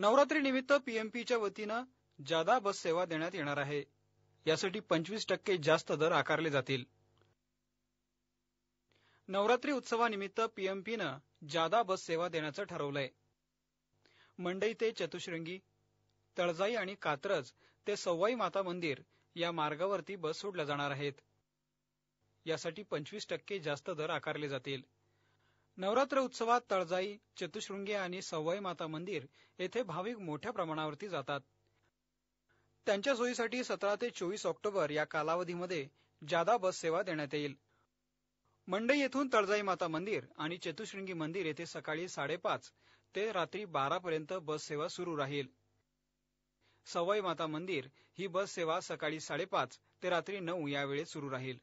नवरात्रीनिमित्त पीएमपीच्या वतीनं जादा बस सेवा देण्यात येणार आहे यासाठी पंचवीस टक्के जास्त दर आकारले जातील नवरात्री उत्सवानिमित्त पीएमपीनं जादा बस सेवा देण्याचं ठरवलंय मंडई ते चतुश्रंगी तळजाई आणि कात्रज ते सव्वाई माता मंदिर या मार्गावरती बस सोडल्या जाणार आहेत यासाठी पंचवीस टक्के जास्त दर आकारले जातील नवरात्र उत्सवात तळजाई चतुशृंगी आणि सवाई माता मंदिर येथे भाविक मोठ्या प्रमाणावरती जातात त्यांच्या सोयीसाठी सतरा ते चोवीस ऑक्टोबर या कालावधीमध्ये जादा बस सेवा देण्यात येईल मंडई येथून तळजाई माता मंदिर आणि चतुशृंगी मंदिर येथे सकाळी साडेपाच ते रात्री बारापर्यंत बस सेवा सुरू राहील सवाई माता मंदिर ही बस सेवा सकाळी साडेपाच ते रात्री नऊ या वेळेत सुरू राहील